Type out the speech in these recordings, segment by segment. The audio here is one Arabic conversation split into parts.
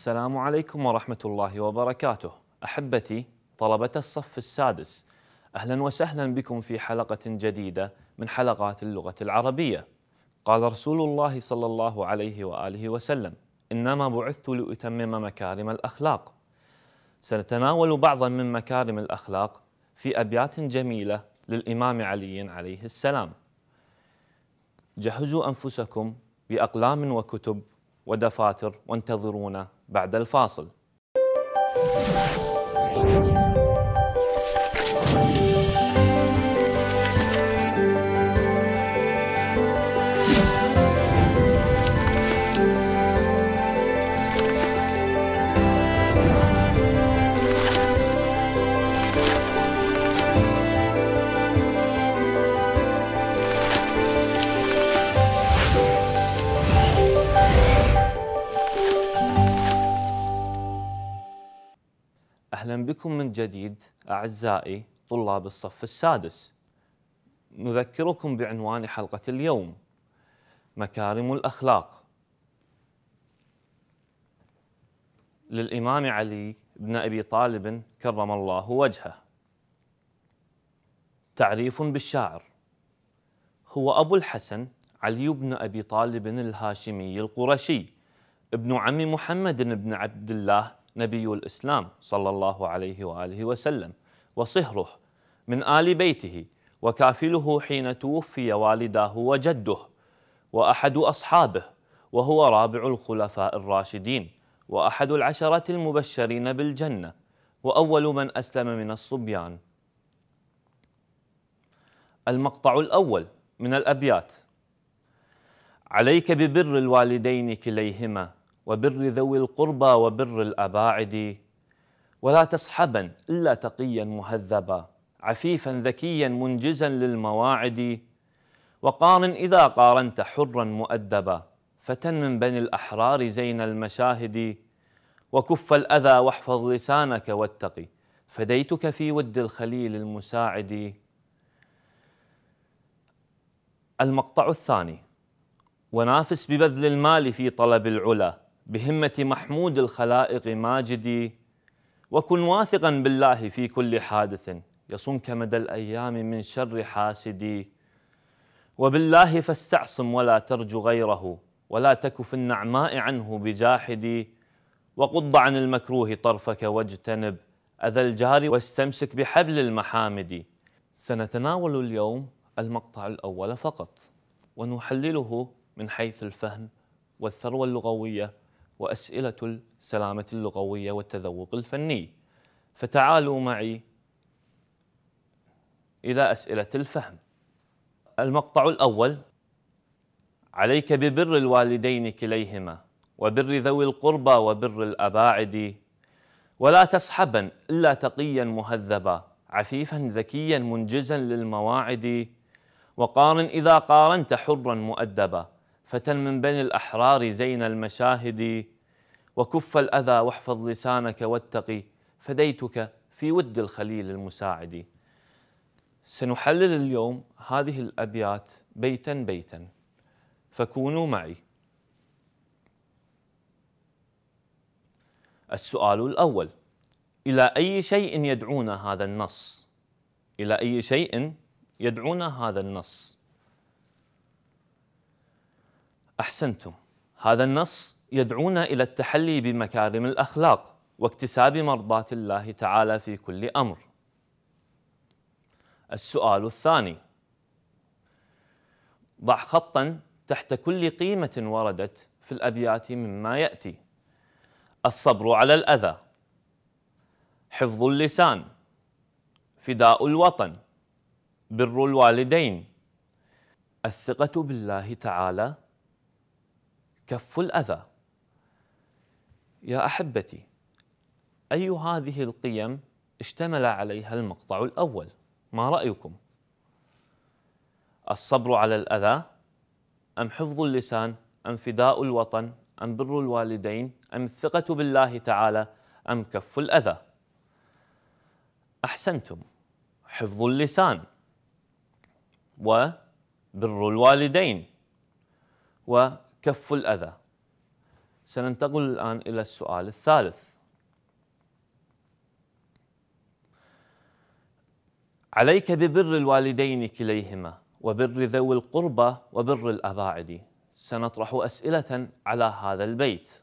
السلام عليكم ورحمة الله وبركاته أحبتي طلبة الصف السادس أهلا وسهلا بكم في حلقة جديدة من حلقات اللغة العربية قال رسول الله صلى الله عليه وآله وسلم إنما بعثت لأتمم مكارم الأخلاق سنتناول بعضا من مكارم الأخلاق في أبيات جميلة للإمام علي عليه السلام جهزوا أنفسكم بأقلام وكتب ودفاتر وانتظرونا بعد الفاصل أهلا بكم من جديد أعزائي طلاب الصف السادس نذكركم بعنوان حلقة اليوم مكارم الأخلاق للإمام علي بن أبي طالب كرم الله وجهه تعريف بالشاعر هو أبو الحسن علي بن أبي طالب الهاشمي القرشي ابن عم محمد بن عبد الله نبي الإسلام صلى الله عليه وآله وسلم وصهره من آل بيته وكافله حين توفي والداه وجده وأحد أصحابه وهو رابع الخلفاء الراشدين وأحد العشرة المبشرين بالجنة وأول من أسلم من الصبيان المقطع الأول من الأبيات عليك ببر الوالدين كليهما وبر ذوي القربى وبر الأباعد ولا تصحبا إلا تقيا مهذبا عفيفا ذكيا منجزا للمواعد وقارن إذا قارنت حرا مؤدبا فتى من بني الأحرار زين المشاهد وكف الأذى واحفظ لسانك واتقي فديتك في ود الخليل المساعد المقطع الثاني ونافس ببذل المال في طلب العلا بهمة محمود الخلائق ماجدي وكن واثقا بالله في كل حادث يصمك مدى الأيام من شر حاسدي وبالله فاستعصم ولا ترج غيره ولا تك في النعماء عنه بجاحدي وقض عن المكروه طرفك واجتنب أذى الجار واستمسك بحبل المحامد سنتناول اليوم المقطع الأول فقط ونحلله من حيث الفهم والثروة اللغوية وأسئلة السلامة اللغوية والتذوق الفني فتعالوا معي إلى أسئلة الفهم المقطع الأول عليك ببر الوالدين كليهما وبر ذوي القربى وبر الأباعد ولا تصحبا إلا تقيا مهذبا عفيفا ذكيا منجزا للمواعد وقارن إذا قارنت حرا مؤدبا فتى من بني الأحرار زين المشاهد وكف الأذى واحفظ لسانك واتقي فديتك في ود الخليل المساعد سنحلل اليوم هذه الأبيات بيتا بيتا فكونوا معي السؤال الأول إلى أي شيء يدعونا هذا النص؟ إلى أي شيء يدعونا هذا النص؟ احسنتم هذا النص يدعونا الى التحلي بمكارم الاخلاق واكتساب مرضاه الله تعالى في كل امر السؤال الثاني ضع خطا تحت كل قيمه وردت في الابيات مما ياتي الصبر على الاذى حفظ اللسان فداء الوطن بر الوالدين الثقه بالله تعالى كف الأذى يا أحبتي أي هذه القيم اشتمل عليها المقطع الأول ما رأيكم؟ الصبر على الأذى أم حفظ اللسان أم فداء الوطن أم بر الوالدين أم الثقة بالله تعالى أم كف الأذى أحسنتم حفظ اللسان وبر الوالدين و كف الأذى سننتقل الآن إلى السؤال الثالث عليك ببر الوالدين كليهما وبر ذوي القربى وبر الأباعد سنطرح أسئلة على هذا البيت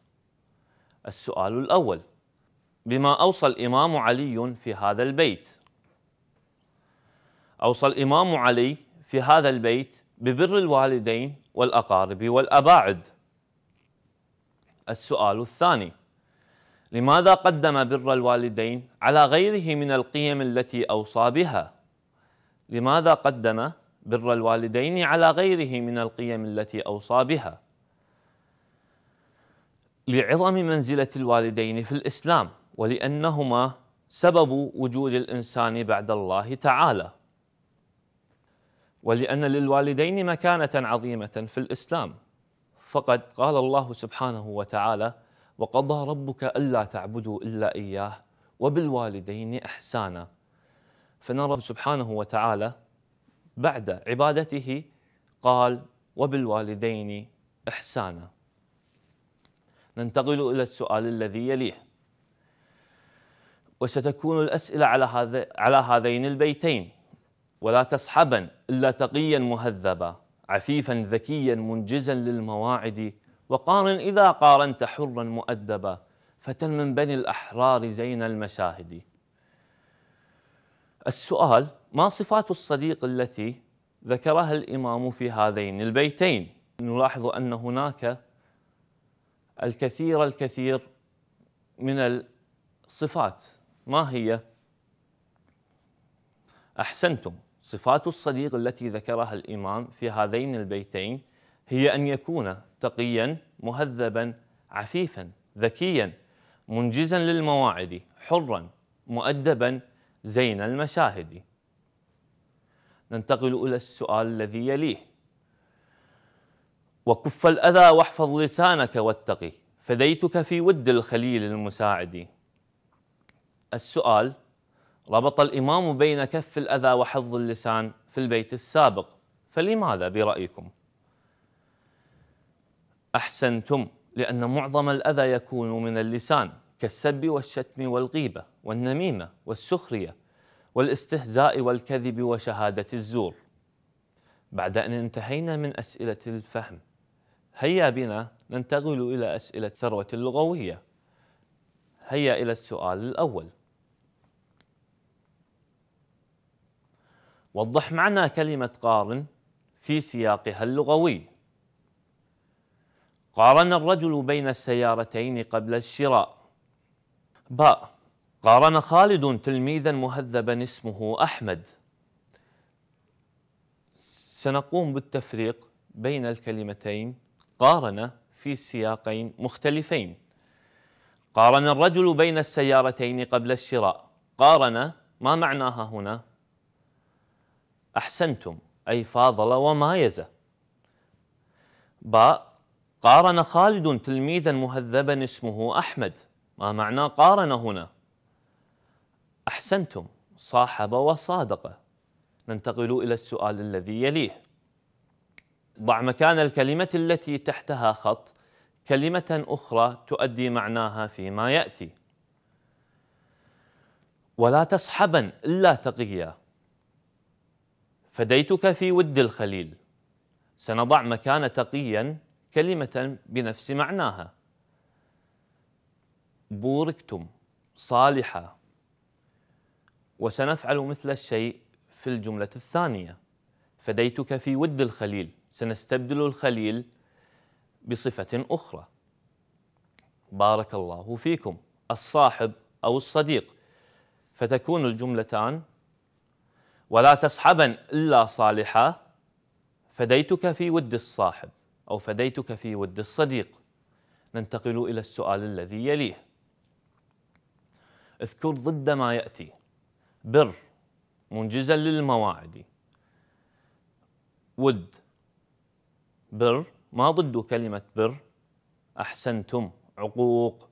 السؤال الأول بما أوصى الإمام علي في هذا البيت أوصى الإمام علي في هذا البيت ببر الوالدين والأقارب والأباعد السؤال الثاني لماذا قدم بر الوالدين على غيره من القيم التي أوصى بها؟ لماذا قدم بر الوالدين على غيره من القيم التي أوصى بها؟ لعظم منزلة الوالدين في الإسلام ولأنهما سبب وجود الإنسان بعد الله تعالى ولأن للوالدين مكانة عظيمة في الإسلام فقد قال الله سبحانه وتعالى وقضى ربك ألا تعبدوا إلا إياه وبالوالدين إحسانا فنرى سبحانه وتعالى بعد عبادته قال وبالوالدين إحسانا ننتقل إلى السؤال الذي يليه وستكون الأسئلة على, هذا على هذين البيتين ولا تصحبن إلا تقيا مهذبا عفيفا ذكيا منجزا للمواعد وقارن إذا قارنت حرا مؤدبا فتى من بني الأحرار زين المشاهد السؤال ما صفات الصديق التي ذكرها الإمام في هذين البيتين نلاحظ أن هناك الكثير الكثير من الصفات ما هي أحسنتم صفات الصديق التي ذكرها الإمام في هذين البيتين هي أن يكون تقيا مهذبا عفيفا ذكيا منجزا للمواعد حرا مؤدبا زين المشاهد ننتقل إلى السؤال الذي يليه وكف الأذى واحفظ لسانك واتقي فديتك في ود الخليل المساعد السؤال ربط الإمام بين كف الأذى وحفظ اللسان في البيت السابق فلماذا برأيكم؟ أحسنتم لأن معظم الأذى يكون من اللسان كالسب والشتم والغيبة والنميمة والسخرية والاستهزاء والكذب وشهادة الزور بعد أن انتهينا من أسئلة الفهم هيا بنا ننتقل إلى أسئلة الثروة اللغوية هيا إلى السؤال الأول وضح معنى كلمة قارن في سياقها اللغوي قارن الرجل بين السيارتين قبل الشراء باء قارن خالد تلميذا مهذبا اسمه أحمد سنقوم بالتفريق بين الكلمتين قارن في سياقين مختلفين قارن الرجل بين السيارتين قبل الشراء قارن ما معناها هنا أحسنتم أي فاضل ومايز باء قارن خالد تلميذا مهذبا اسمه أحمد ما معنى قارن هنا أحسنتم صاحب وصادق ننتقل إلى السؤال الذي يليه ضع مكان الكلمة التي تحتها خط كلمة أخرى تؤدي معناها فيما يأتي ولا تصحبا إلا تقيا فديتك في ود الخليل سنضع مكان تقيا كلمة بنفس معناها بوركتم صالحة وسنفعل مثل الشيء في الجملة الثانية فديتك في ود الخليل سنستبدل الخليل بصفة أخرى بارك الله فيكم الصاحب أو الصديق فتكون الجملتان ولا تصحبن إلا صالحا فديتك في ود الصاحب أو فديتك في ود الصديق ننتقل إلى السؤال الذي يليه اذكر ضد ما يأتي بر منجزا للمواعد ود بر ما ضد كلمة بر أحسنتم عقوق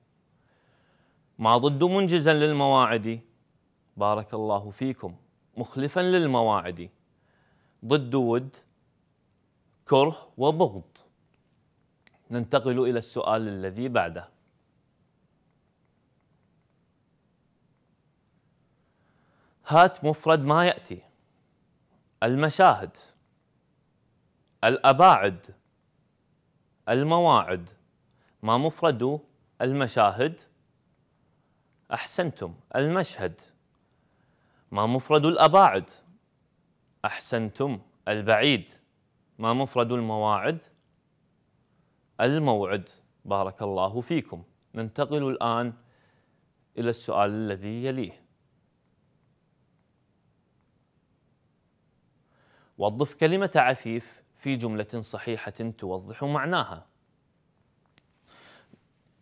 ما ضد منجزا للمواعد بارك الله فيكم مخلفا للمواعد ضد ود كره وبغض ننتقل إلى السؤال الذي بعده هات مفرد ما يأتي المشاهد الأباعد المواعد ما مفرد المشاهد أحسنتم المشهد ما مفرد الأباعد أحسنتم البعيد ما مفرد المواعد الموعد بارك الله فيكم ننتقل الآن إلى السؤال الذي يليه وظف كلمة عفيف في جملة صحيحة توضح معناها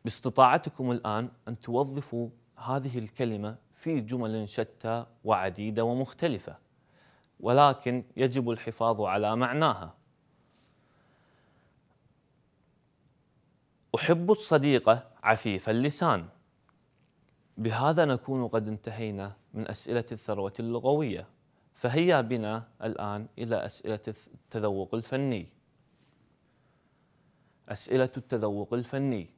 باستطاعتكم الآن أن توظفوا هذه الكلمة في جمل شتى وعديدة ومختلفة ولكن يجب الحفاظ على معناها أحب الصديقة عفيف اللسان بهذا نكون قد انتهينا من أسئلة الثروة اللغوية فهيا بنا الآن إلى أسئلة التذوق الفني أسئلة التذوق الفني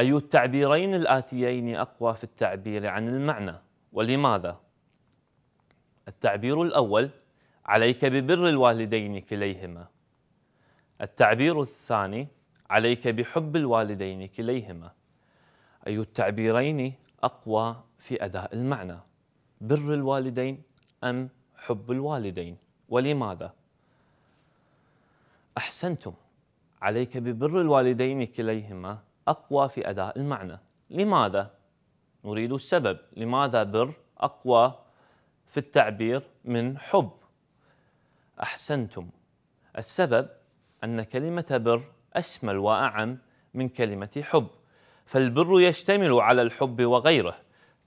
أي التعبيرين الآتيين أقوى في التعبير عن المعنى ولماذا؟ التعبير الأول عليك ببر الوالدين كليهما التعبير الثاني عليك بحب الوالدين كليهما أي التعبيرين أقوى في أداء المعنى بر الوالدين أم حب الوالدين ولماذا؟ أحسنتم عليك ببر الوالدين كليهما أقوى في أداء المعنى لماذا؟ نريد السبب لماذا بر أقوى في التعبير من حب أحسنتم السبب أن كلمة بر أشمل وأعم من كلمة حب فالبر يشتمل على الحب وغيره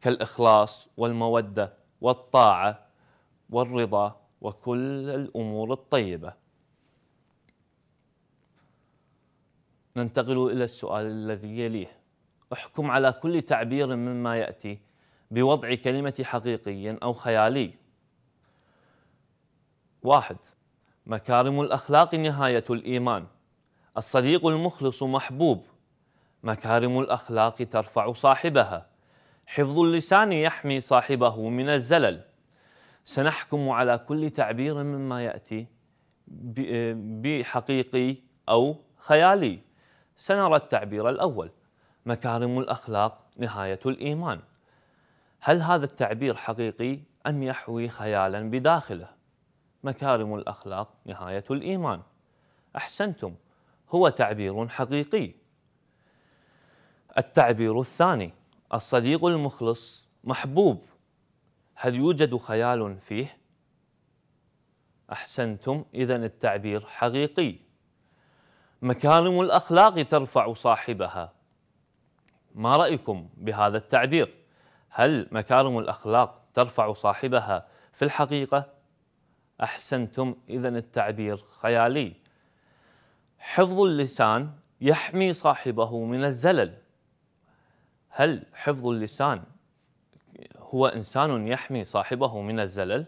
كالإخلاص والمودة والطاعة والرضا وكل الأمور الطيبة ننتقل إلى السؤال الذي يليه احكم على كل تعبير مما يأتي بوضع كلمة حقيقي أو خيالي واحد مكارم الأخلاق نهاية الإيمان الصديق المخلص محبوب مكارم الأخلاق ترفع صاحبها حفظ اللسان يحمي صاحبه من الزلل سنحكم على كل تعبير مما يأتي بحقيقي أو خيالي سنرى التعبير الأول مكارم الأخلاق نهاية الإيمان هل هذا التعبير حقيقي أم يحوي خيالا بداخله؟ مكارم الأخلاق نهاية الإيمان أحسنتم هو تعبير حقيقي التعبير الثاني الصديق المخلص محبوب هل يوجد خيال فيه؟ أحسنتم إذا التعبير حقيقي مكارم الأخلاق ترفع صاحبها ما رأيكم بهذا التعبير؟ هل مكارم الأخلاق ترفع صاحبها في الحقيقة؟ أحسنتم إذا التعبير خيالي حفظ اللسان يحمي صاحبه من الزلل هل حفظ اللسان هو إنسان يحمي صاحبه من الزلل؟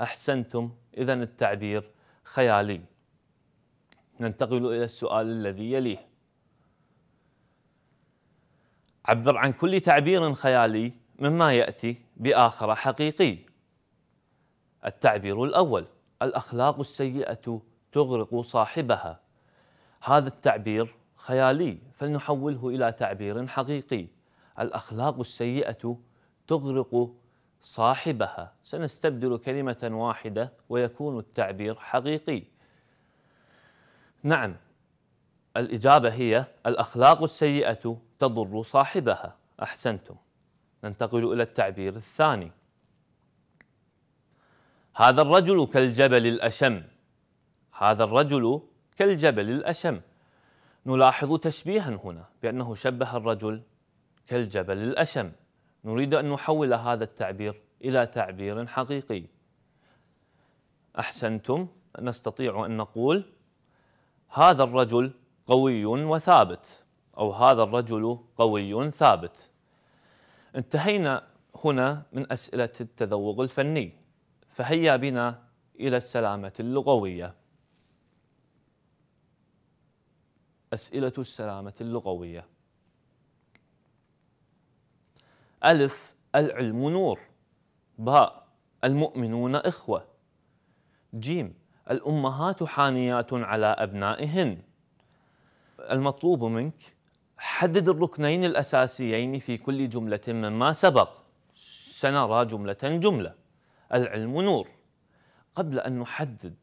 أحسنتم إذا التعبير خيالي ننتقل إلى السؤال الذي يليه عبر عن كل تعبير خيالي مما يأتي بآخر حقيقي التعبير الأول الأخلاق السيئة تغرق صاحبها هذا التعبير خيالي فلنحوله إلى تعبير حقيقي الأخلاق السيئة تغرق صاحبها سنستبدل كلمة واحدة ويكون التعبير حقيقي نعم الإجابة هي الأخلاق السيئة تضر صاحبها أحسنتم ننتقل إلى التعبير الثاني هذا الرجل كالجبل الأشم هذا الرجل كالجبل الأشم نلاحظ تشبيها هنا بأنه شبه الرجل كالجبل الأشم نريد أن نحول هذا التعبير إلى تعبير حقيقي أحسنتم نستطيع أن نقول هذا الرجل قوي وثابت أو هذا الرجل قوي ثابت انتهينا هنا من أسئلة التذوق الفني فهيا بنا إلى السلامة اللغوية أسئلة السلامة اللغوية ألف العلم نور باء المؤمنون إخوة جيم الأمهات حانيات على أبنائهن المطلوب منك حدد الركنين الأساسيين في كل جملة مما سبق سنرى جملة جملة العلم نور قبل أن نحدد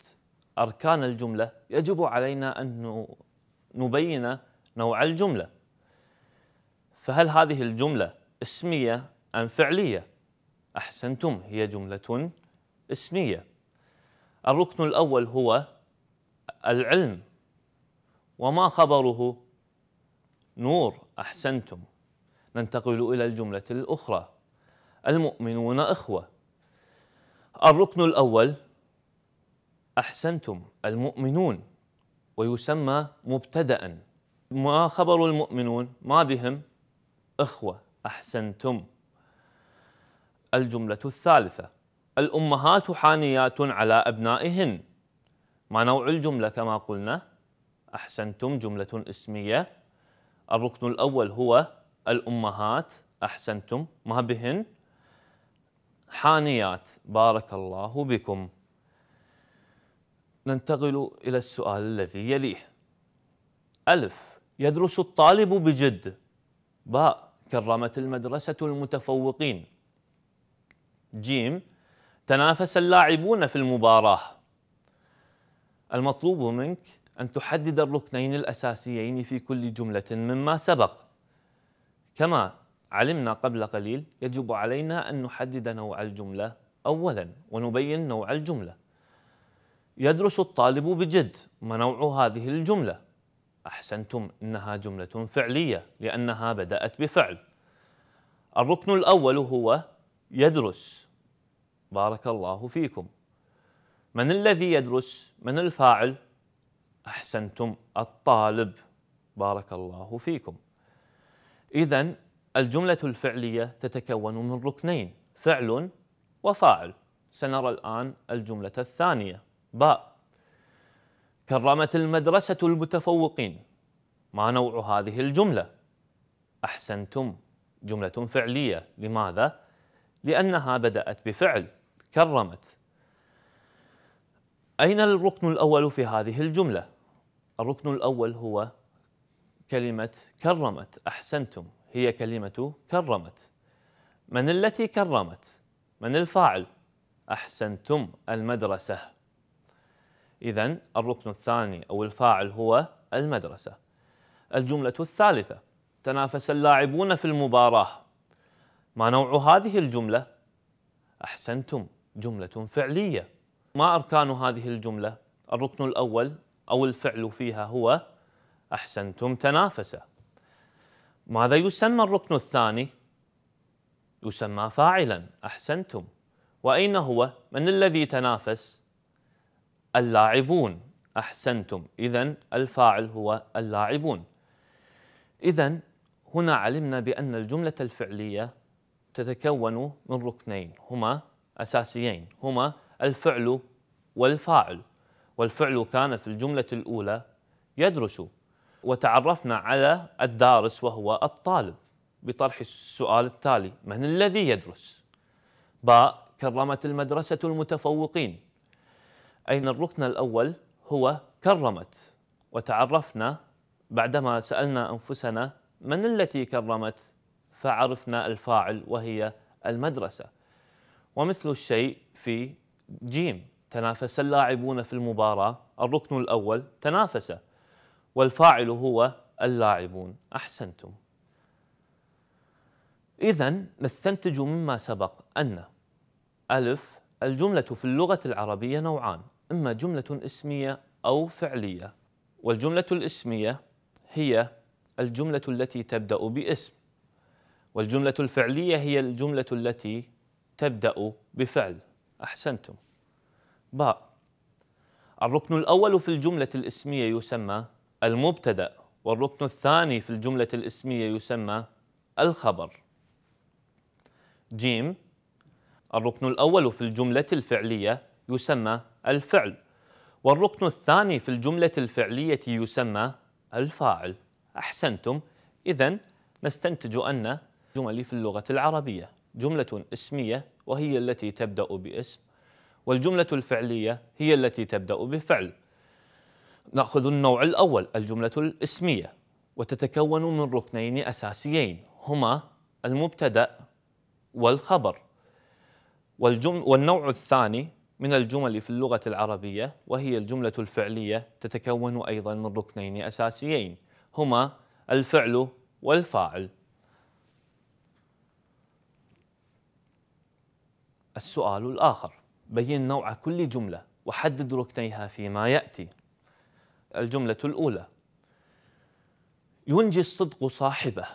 أركان الجملة يجب علينا أن نبين نوع الجملة فهل هذه الجملة اسمية أم فعلية؟ أحسنتم هي جملة اسمية الركن الأول هو العلم وما خبره نور أحسنتم ننتقل إلى الجملة الأخرى المؤمنون إخوة الركن الأول أحسنتم المؤمنون ويسمى مبتدأ ما خبر المؤمنون ما بهم إخوة أحسنتم الجملة الثالثة الأمهات حانيات على أبنائهن ما نوع الجملة كما قلنا أحسنتم جملة اسمية الركن الأول هو الأمهات أحسنتم ما بهن حانيات بارك الله بكم ننتقل إلى السؤال الذي يليه ألف يدرس الطالب بجد باء كرمت المدرسة المتفوقين جيم تنافس اللاعبون في المباراة المطلوب منك أن تحدد الركنين الأساسيين في كل جملة مما سبق كما علمنا قبل قليل يجب علينا أن نحدد نوع الجملة أولا ونبين نوع الجملة يدرس الطالب بجد ما نوع هذه الجملة أحسنتم إنها جملة فعلية لأنها بدأت بفعل الركن الأول هو يدرس بارك الله فيكم من الذي يدرس من الفاعل احسنتم الطالب بارك الله فيكم اذا الجمله الفعليه تتكون من ركنين فعل وفاعل سنرى الان الجمله الثانيه باء كرمت المدرسه المتفوقين ما نوع هذه الجمله احسنتم جمله فعليه لماذا لانها بدات بفعل كرمت أين الركن الأول في هذه الجملة؟ الركن الأول هو كلمة كرمت أحسنتم هي كلمة كرمت من التي كرمت؟ من الفاعل؟ أحسنتم المدرسة إذا الركن الثاني أو الفاعل هو المدرسة الجملة الثالثة تنافس اللاعبون في المباراة ما نوع هذه الجملة؟ أحسنتم جملة فعلية ما أركان هذه الجملة؟ الركن الأول أو الفعل فيها هو أحسنتم تنافسة ماذا يسمى الركن الثاني؟ يسمى فاعلا أحسنتم وأين هو؟ من الذي تنافس؟ اللاعبون أحسنتم إذا الفاعل هو اللاعبون إذا هنا علمنا بأن الجملة الفعلية تتكون من ركنين هما أساسيين هما الفعل والفاعل والفعل كان في الجملة الأولى يدرس وتعرفنا على الدارس وهو الطالب بطرح السؤال التالي من الذي يدرس؟ باء كرمت المدرسة المتفوقين أين الركن الأول هو كرمت وتعرفنا بعدما سألنا أنفسنا من التي كرمت فعرفنا الفاعل وهي المدرسة ومثل الشيء في جيم تنافس اللاعبون في المباراة الركن الأول تنافس والفاعل هو اللاعبون أحسنتم إذا نستنتج مما سبق أن ألف الجملة في اللغة العربية نوعان إما جملة اسمية أو فعلية والجملة الاسمية هي الجملة التي تبدأ باسم والجملة الفعلية هي الجملة التي تبدأ بفعل أحسنتم باء الركن الأول في الجملة الاسمية يسمى المبتدأ والركن الثاني في الجملة الاسمية يسمى الخبر جيم الركن الأول في الجملة الفعلية يسمى الفعل والركن الثاني في الجملة الفعلية يسمى الفاعل أحسنتم إذا نستنتج أن جملي في اللغة العربية جملة اسمية وهي التي تبدأ باسم والجملة الفعلية هي التي تبدأ بفعل نأخذ النوع الأول الجملة الاسمية وتتكون من ركنين أساسيين هما المبتدأ والخبر والجم والنوع الثاني من الجمل في اللغة العربية وهي الجملة الفعلية تتكون أيضا من ركنين أساسيين هما الفعل والفاعل السؤال الآخر بين نوع كل جملة وحدد ركنيها فيما يأتي الجملة الأولى ينجي الصدق صاحبه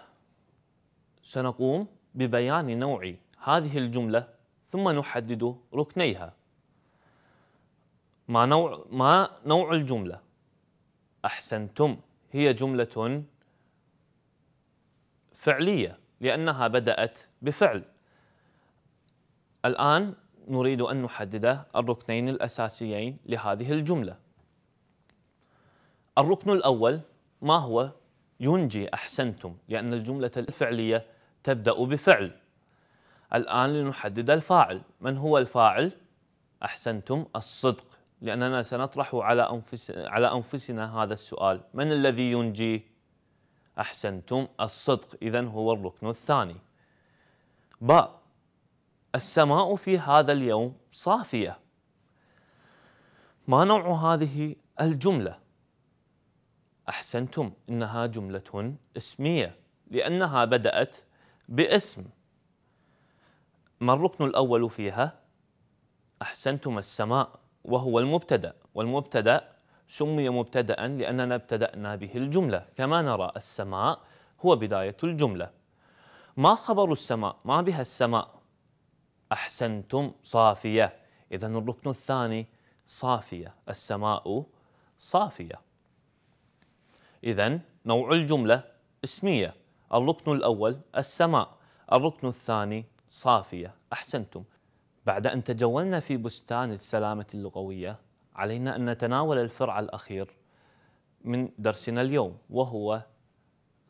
سنقوم ببيان نوع هذه الجملة ثم نحدد ركنيها ما نوع, ما نوع الجملة أحسنتم هي جملة فعلية لأنها بدأت بفعل الآن نريد أن نحدد الركنين الأساسيين لهذه الجملة الركن الأول ما هو ينجي أحسنتم لأن الجملة الفعلية تبدأ بفعل الآن لنحدد الفاعل من هو الفاعل؟ أحسنتم الصدق لأننا سنطرح على, أنفس على أنفسنا هذا السؤال من الذي ينجي؟ أحسنتم الصدق إذا هو الركن الثاني باء السماء في هذا اليوم صافية ما نوع هذه الجملة؟ أحسنتم إنها جملة اسمية لأنها بدأت باسم ما الركن الأول فيها؟ أحسنتم السماء وهو المبتدأ والمبتدأ سمي مبتدأ لأننا ابتدأنا به الجملة كما نرى السماء هو بداية الجملة ما خبر السماء؟ ما بها السماء؟ أحسنتم صافية إذا الركن الثاني صافية السماء صافية إذا نوع الجملة اسمية الركن الأول السماء الركن الثاني صافية أحسنتم بعد أن تجولنا في بستان السلامة اللغوية علينا أن نتناول الفرع الأخير من درسنا اليوم وهو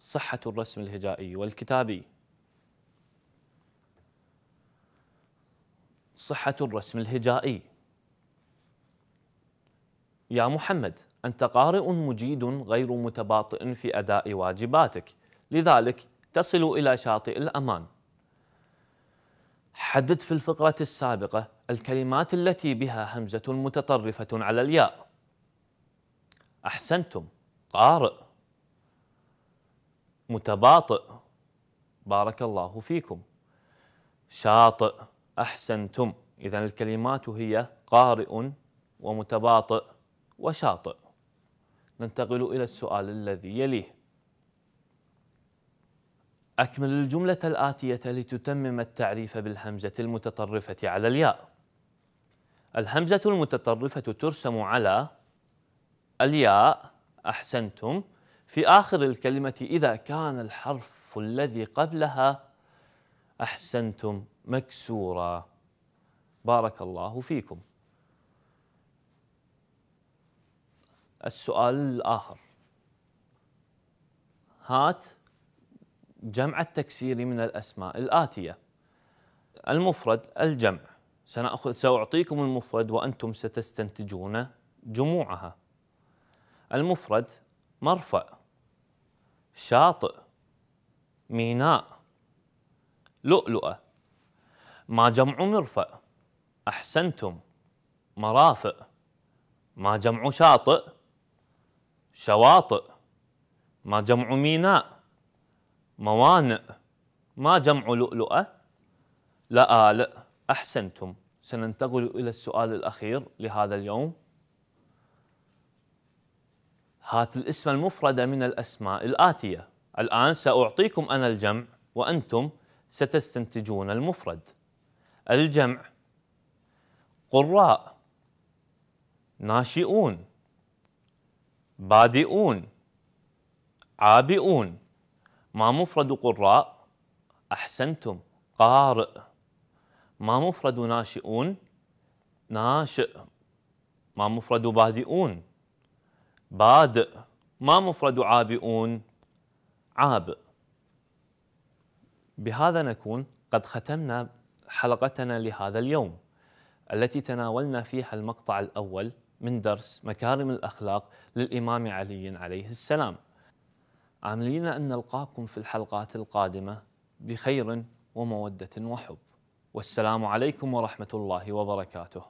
صحة الرسم الهجائي والكتابي صحة الرسم الهجائي يا محمد أنت قارئ مجيد غير متباطئ في أداء واجباتك لذلك تصل إلى شاطئ الأمان حدد في الفقرة السابقة الكلمات التي بها همزة متطرفة على الياء أحسنتم قارئ متباطئ بارك الله فيكم شاطئ أحسنتم إذا الكلمات هي قارئ ومتباطئ وشاطئ ننتقل إلى السؤال الذي يليه أكمل الجملة الآتية لتتمم التعريف بالهمزة المتطرفة على الياء الهمزة المتطرفة ترسم على الياء أحسنتم في آخر الكلمة إذا كان الحرف الذي قبلها احسنتم مكسورا بارك الله فيكم السؤال الاخر هات جمع التكسير من الاسماء الاتيه المفرد الجمع سنأخذ سأعطيكم المفرد وأنتم ستستنتجون جموعها المفرد مرفأ شاطئ ميناء لؤلؤة ما جمع مرفأ أحسنتم مرافق ما جمع شاطئ شواطئ ما جمع ميناء موانئ ما جمع لؤلؤة لآلئ أحسنتم سننتقل إلى السؤال الأخير لهذا اليوم هات الاسم المفرد من الأسماء الآتية الآن سأعطيكم أنا الجمع وأنتم ستستنتجون المفرد الجمع قراء ناشئون بادئون عابئون ما مفرد قراء احسنتم قارئ ما مفرد ناشئون ناشئ ما مفرد بادئون بادئ ما مفرد عابئون عابئ بهذا نكون قد ختمنا حلقتنا لهذا اليوم التي تناولنا فيها المقطع الأول من درس مكارم الأخلاق للإمام علي عليه السلام عاملين أن نلقاكم في الحلقات القادمة بخير ومودة وحب والسلام عليكم ورحمة الله وبركاته